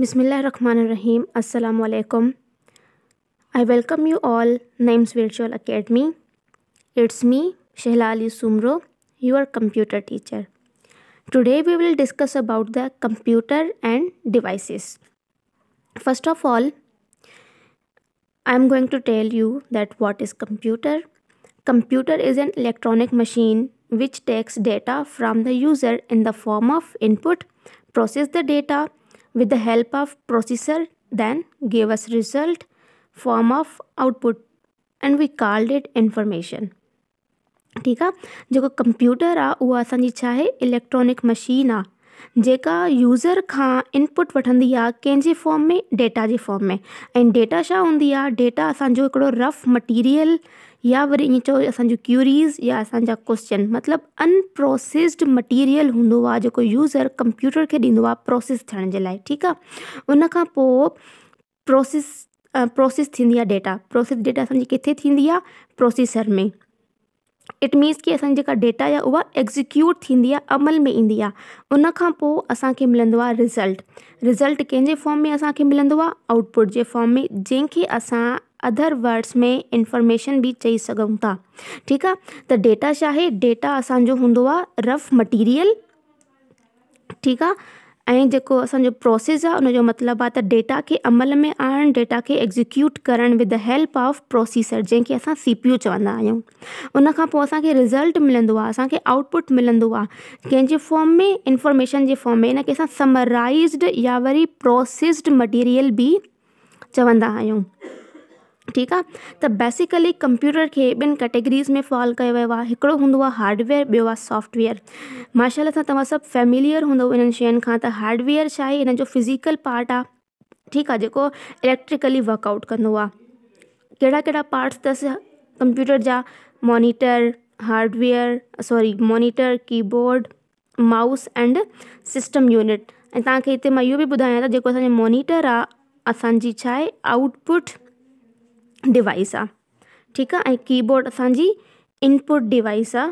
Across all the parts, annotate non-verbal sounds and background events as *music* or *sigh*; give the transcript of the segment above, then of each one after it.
Bismillahirrahmanirrahim. Assalamu alaikum. I welcome you all Names Virtual Academy. It's me, Shehlali Sumro, your computer teacher. Today we will discuss about the computer and devices. First of all, I am going to tell you that what is computer. Computer is an electronic machine which takes data from the user in the form of input, process the data, with the help of processor then gave us result form of output and we called it information ठीक है जो computer आहे उहा electronic machine आ जेका user खां input वी आहे फॉर्म में डेटा जे फॉर्म में ऐं डेटा छा हों डेटा असो रफ मटीरियल या वरी चो असांजूं क्यूरीज़ या असा क्वेश्चन मतलब अनप्रोसेस्ड मटीरियल हों आहे यूज़र कंप्यूटर के ॾींदो आहे प्रोसेस थियण जे लाइ उन खां पोइ प्रोसेस प्रोसेस थींदी डेटा प्रोसेस डेटा असांजी किथे थींदी प्रोसेसर में इट मीन्स की असांजी जेका डेटा आहे उहा एग्ज़ीक्यूट थींदी अमल में इंदी आहे उन खां पोइ रिज़ल्ट रिज़ल्ट कें फॉर्म में असांखे मिलंदो आहे आउटपुट जे फॉर्म में जंहिंखे असां अदर वर्ड्स में इंफॉर्मेशन भी चई सघूं था ठीकु आहे त डेटा छा डेटा असांजो हूंदो रफ मटीरियल ठीक आहे ऐं जेको प्रोसेस आहे उनजो मतिलबु आहे डेटा के अमल में आणणु डेटा के एग्ज़ीक्यूट कर with the help of processor जंहिंखे असां सी यू चवंदा उन उनखां रिज़ल्ट मिलंदो आहे असांखे आउटपुट मिलंदो आहे फॉर्म में इंफॉर्मेशन के फॉर्म में इनके खे या वरी प्रोसेस्ड मटीरियल भी चवंदा आहियूं ठीक है त बेसिकली कंप्यूटर के बिन कैटेगरीज़ में फॉल कयो वियो हार्डवेयर ॿियो सॉफ्टवेयर माशाला से तव्हां सभु फैमिलियर हूंदव इन्हनि शयुनि खां हार्डवेयर छा आहे जो फिज़िकल पार्ट आहे ठीकु आहे जेको इलेक्ट्रिकली वर्कआउट कंदो आहे पार्ट्स अस कंप्यूटर जा monitor hardware sorry monitor keyboard mouse and system unit ऐं तव्हांखे हिते मां इहो बि ॿुधायां त मॉनिटर आहे असांजी आउटपुट डिवाइस आ ठीक है कीबोर्ड असि इनपुट डिवाइस आ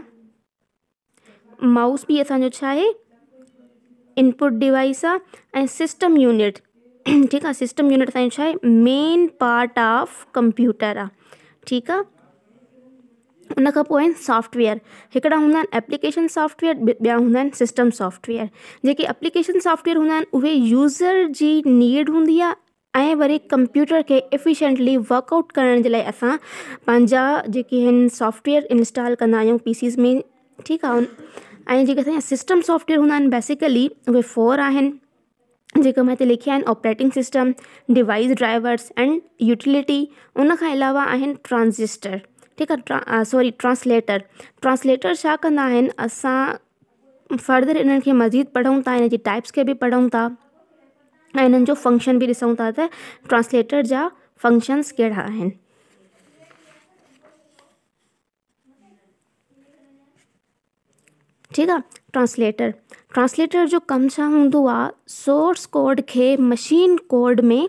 माउस भी असो इनपुट डिवाइस आहे सिस्टम यूनिट *clears throat* ठीक है सिस्टम यूनिट असो मेन पार्ट ऑफ कंप्यूटर आ ठीक है उन सॉफ्टवेयर एक हूँ एप्लीकेशन सॉफ्टवेयर बया हूँ सिस्टम सॉफ्टवेयर जी एप्लीकेशन सॉफ्टवेयर हूँ उूजर की यूज़र जी नीड होंगी ऐं वरी कंप्यूटर खे एफिशेंटली वर्कआउट करण जे लाइ असां पंहिंजा जेके आहिनि सॉफ्टवेयर इंस्टॉल कंदा आहियूं पीसीस में ठीकु आहे ऐं जेके असांजा सिस्टम सॉफ्टवेयर हूंदा आहिनि बेसिकली उहे फोर आहिनि जेके मां हिते लिखिया आहिनि operating system device drivers and utility उन खां अलावा आहिनि ट्रांज़िस्टर ठीकु आहे ट्रा सॉरी ट्रांसलेटर ट्रांसलेटर छा कंदा आहिनि असां फर्दर इन्हनि खे मज़ीद पढ़ूं था जी टाइप्स खे बि पढ़ूं था आहिनि जो फंक्शन बि ॾिसूं था त ट्रांस्लेटर जा फंक्शन्स कहिड़ा आहिनि ठीकु आहे ट्रांसलेटर ट्रांसलेटर जो कमु छा हूंदो आहे सोर्स कोड खे मशीन कोड में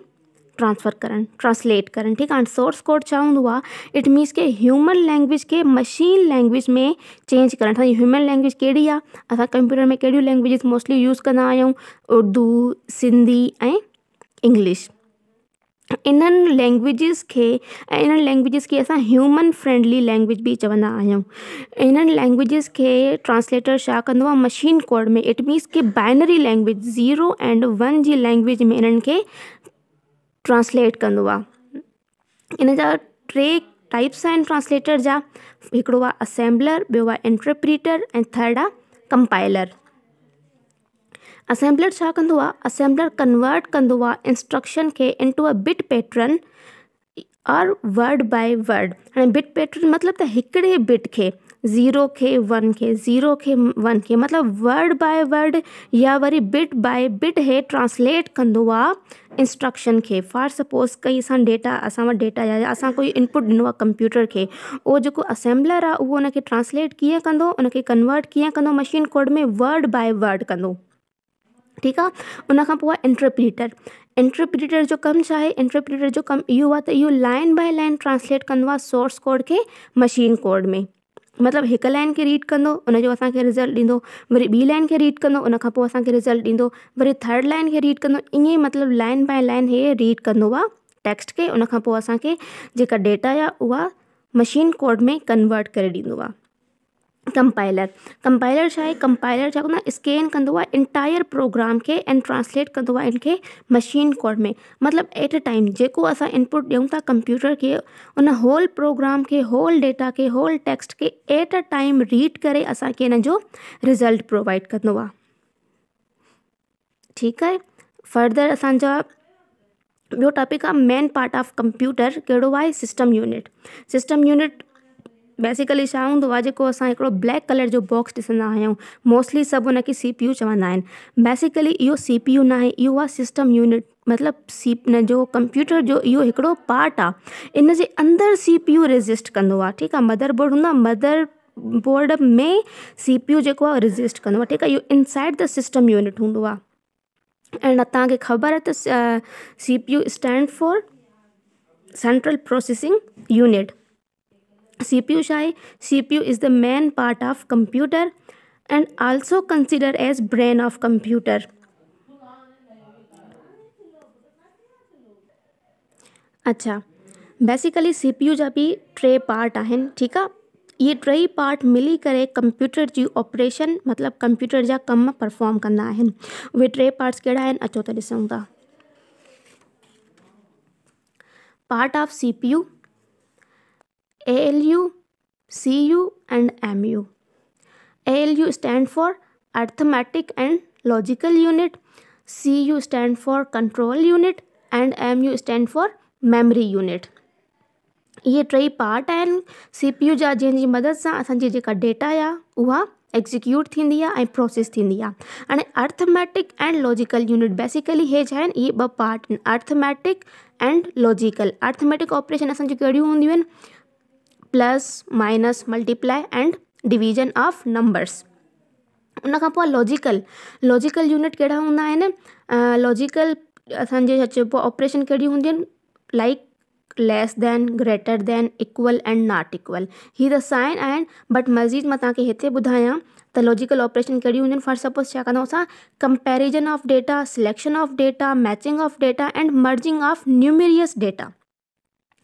ट्रांसफ़र करण ट्रांसलेट करण ठीक है सोर्स कोड चाउंड हुआ इट मीन्स के ह्यूमन लैंग्वेज के मशीन लैंग्वेज में चेंज कर ह्यूमन लैंग्वेज कड़ी आस कंप्यूटर में कड़ी लैंग्वेज मोस्टली यूज़ क्या उर्दू सिंधी ए इंग्लिश इन लैंग्वेजिस के इन इन्हनि के अस ह्यूमन फ्रेंडली लैंग्वेज भी चवंदा आहियूं इन लैंग्वेजिस के ट्रांसलेटर छा कंदो मशीन कोड में इट मीन्स के binary language zero and one जी लैंग्वेज में इन ट्रांसलेट कंदो आहे टे टाइप्स आहिनि ट्रांसलेटर जा हिकिड़ो आहे असेंबलर ॿियो आहे इंटरप्रीटर ऐं थर्ड आहे कंपाइलर असेंबलर छा कंदो आहे असेंबलर कन्वर्ट कंदो आहे इंस्ट्रक्शन खे into a bit pattern or word by word हाणे बिट पैटर्न मतिलबु त हिकिड़े बिट खे ज़ीरो के वन के ज़ीरो के वन के मतलब वर्ड बाय वर्ड या वरी बिट बाय बिट है ट्रांसलेट कंदो इंस्ट्रक्शन के फॉर सपोज़ कई असां डेटा अस डेटा या अस कोई इनपुट दिनों कंप्यूटर के वो जो असेंबलर आने उहो उनखे ट्रांस्लेट कंदो कन्वर्ट किए कंदो मशीन कोड में वर्ड बाय वर्ड कंदो ठीक उन खां इंटरप्रिटर आहे जो कम चाहे इंटरप्रिटर जो कम यो आ लाइन बाय लाइन ट्रांसलेट कंदो सोर्स कोड के मशीन कोड में मतलब एक लाइन खे रीड कंदो उनजो असांखे रिज़ल्ट ॾींदो वरी ॿी लाइन खे रीड कंदो उन पोइ असांखे रिज़ल्ट ॾींदो वरी थर्ड लाइन खे रीड कंदो ईअं ई मतिलबु लाइन बाय लाइन इहे रीड कंदो आहे टेक्स्ट खे उनखां पोइ असांखे जेका डेटा आहे उहा मशीन कोड में कन्वर्ट करे ॾींदो आहे कंपाइलर कंपाइलर छा कंपाइलर छा ना स्कैन कंदो इंटायर प्रोग्राम के एंड ट्रांसलेट कंदो मशीन कोड में मतलब एट अ टाइम जो अस इनपुट दूँ था कंप्यूटर के उन होल प्रोग्राम के होल डेटा के होल टेक्स्ट के एट अ टाइम रीड कर असांखे जो रिज़ल्ट प्रोवाइड कर ठीक है फर्दर असा बो topic main part of computer कड़ो आ system unit system unit basically छा हूंदो को जेको ब्लैक कलर जो बॉक्स ॾिसंदा आहियूं मोस्टली सब उन सी पी यू चवंदा आहिनि बेसिकली इहो सी पी यू न आहे इहो आहे सिस्टम यूनिट मतलब सी न जो कंप्यूटर जो इहो हिकिड़ो पार्ट आहे इन जे अंदर सी पी यू रजिस्ट कंदो आहे ठीकु आहे मदर बोर्ड हूंदो आहे मदर बोर्ड में सी पी यू जेको आहे रजिस्ट कंदो आहे ठीकु आहे इहो इनसाइड द सिस्टम यूनिट हूंदो आहे तक तव्हांखे ख़बर आहे त C P U stand for central processing unit CPU Shai. CPU is the main part of computer and also considered as brain of computer. अच्छा बेसिकली यू जा भी टे पार्ट आन ठीक ये इहे टई पार्ट मिली करे कंप्यूटर जी ऑपरेशन मतलब कंप्यूटर जहाँ कम परफॉर्म कह वे टे पार्ट्स कड़ा अचो तो ऊँ पार्ट ऑफ यू ALU, CU and MU. ALU stand for arithmetic and logical unit, CU stand for control unit and MU stand for memory unit. ये टई पार्ट आहिनि सी पी यू जहाँ जंहिंजी मदद से असिजी जी डेटा आहे उहा एक्ज़िक्यूट थी प्रोसेस थी हाँ हाणे arithmetic and logical unit basically ये जन ये ब part arithmetic and logical arithmetic operation असू कड़ी होंद्यून plus minus multiply and division of numbers उन लॉजिकल लॉजिकल यूनिट कड़ा हूँ आहिनि लॉजिकल असांजे ऑपरेशन कड़ी हूंदियूं like less than greater than equal and not equal ही द साइन एंड बट मज़ीद मैं तव्हांखे हिते तो लॉजिकल ऑपरेशन कड़ी होंगे फॉर सपोज़ क्या comparison of data selection of data matching of data and merging of numerous data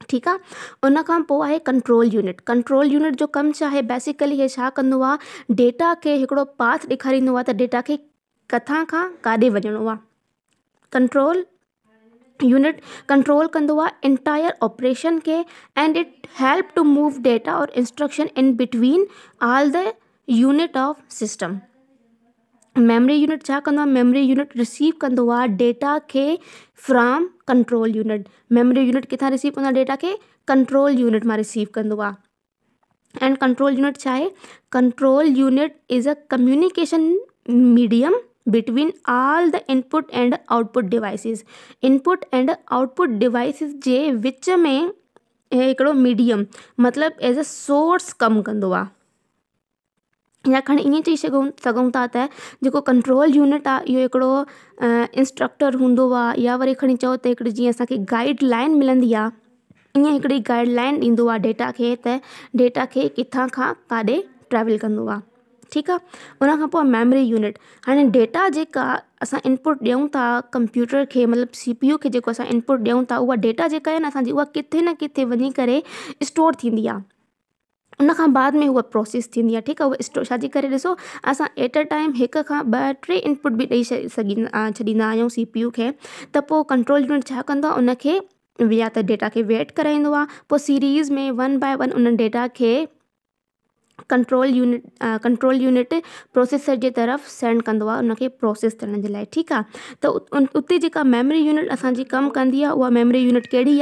ठीक है उन कंट्रोल यूनिट कंट्रोल यूनिट जो कम चाहे बेसिकली ये छा डेटा के पाथ ॾेखारींदो डेटा के कथा का काडे वजनो आ कंट्रोल यूनिट कंट्रोल कंदो ऑपरेशन के and it help to move data or instruction in between all the unit of system memory unit छा कंदो आहे मेमरी यूनिट रिसीव कंदो आहे डेटा खे from control unit memory unit किथां रिसीव कंदो आहे डेटा खे कंट्रोल यूनिट मां रिसीव कंदो आहे एंड कंट्रोल यूनिट छा आहे control unit is a communication medium between all the input and output devices input and output devices जे विच में हिकिड़ो मीडियम मतिलबु एज़ अ सोर्स कमु कंदो आहे या खण ईअं चई सघूं सघूं कंट्रोल यूनिट आहे इहो हिकिड़ो इंस्ट्रक्टर हूंदो या वे खी चो त हिकिड़ी जीअं असांखे गाइडलाइन मिलंदी आहे ईअं हिकिड़ी गाइडलाइन ॾींदो डेटा के डेटा के किथा का काडे ट्रैवल कंदो आहे उन खां मेमरी यूनिट हाँ डेटा जेका असां इनपुट दूँ था कंप्यूटर के मतलब सीपीयू के यू खे इनपुट दूँ था वह डेटा जेका आहे न असांजी किथे न किथे वञी स्टोर थींदी उन बाद में हूअ प्रोसेस थींदी आहे ठीकु आहे उहा छाजी करे ॾिसो असां एट अ टाइम एक का ॿ टे इनपुट भी दई सघींदा छॾींदा आहियूं सी पी कंट्रोल यूनिट छा डेटा के वेट कराईंदो सीरीज़ में वन बाय वन उन डेटा के control unit control unit processor के तरफ सेंड कह उनके प्रोसेस करने ठीक है तो उत जी मेमोरी यूनिट असकी कम की वह मेमोरी यूनिट कड़ी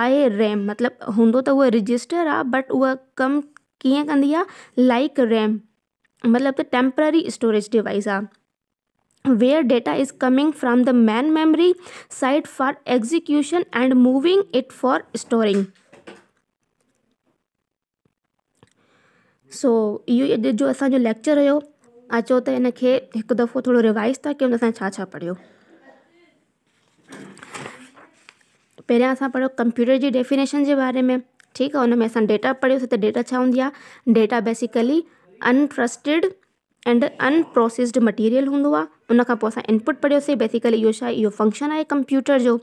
आए रैम मतलब हों तो वह रजिस्टर आ बट वह कम कि लाइक रैम मतलब तो टेम्पररी स्टोरेज डिवाइस आ where data is coming from the main memory site for execution and moving it for storing so इहो अॼु जो असांजो लेक्चर हुयो अचो त हिन खे हिकु दफ़ो थोरो रिवाइज़ था कयूं असां छा छा पढ़ियो पहिरियां असां पढ़ियो कंप्यूटर जी डेफिनेशन जे बारे में ठीकु आहे हुन में असां डेटा पढ़ियोसीं त डेटा छा हूंदी आहे data basically untrusted and unprocessed material हूंदो आहे उनखां पोइ असां इनपुट पढ़ियोसीं बेसिकली इहो छा इहो फंक्शन आहे कंप्यूटर जो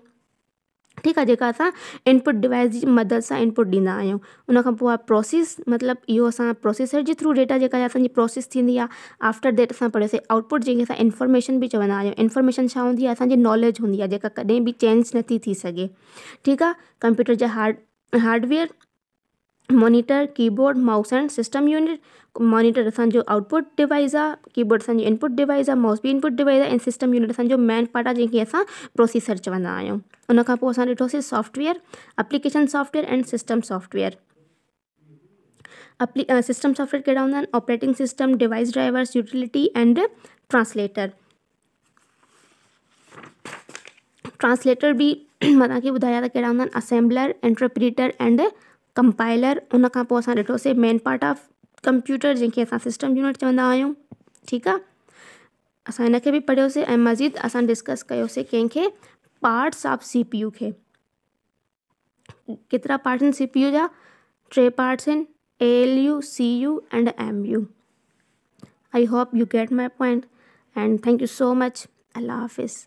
ठीक है जो असां इनपुट डिवाइस जी मदद से इनपुट ॾींदा आहियूं उन खां पोइ आहे प्रोसेस मतिलबु इहो असां प्रोसेसर जे थ्रू डेटा जेका आहे प्रोसेस थींदी आफ्टर दैट असां पढ़ियोसीं आउटपुट जैसे असां इंफॉर्मेशन भी चवंदा आहियूं इंफॉर्मेशन छा हूंदी नॉलेज होंगी कदें भी चेंज नथी थी सघे ठीक है कंप्यूटर जा hard hardware monitor keyboard mouse and system unit monitor असांजो आउटपुट डिवाइस आहे कीबोर्ड असांजो इनपुट डिवाइस आहे माउस भी इनपुट डिवाइस आहे ऐं सिस्टम यूनिट असांजो मेन पार्ट आहे जंहिंखे असां प्रोसेसर चवंदा आहियूं उन असोस software application software and system software अपली सिस्टम सॉफ्टवेयर कड़ा हूँ operating system device drivers utility and translator translator भी मैं तव्हांखे बुधाया तो कहिड़ा असेंबलर इंटरप्रीटर एंड कंपाइलर उन खां मेन पार्ट ऑफ कंप्यूटर जैसे असां सिस्टम यूनिट चवंदा ठीक ठीकु आहे असां हिनखे बि पढ़ियोसीं मज़ीद अस डिस्कस कें पार्ट्स ऑफ सीपीयू के कितना पार्ट्स इन सीपीयू जा ट्रे parts in C U and M U I hope you get my point and thank you so much अल्लाह हाफिज़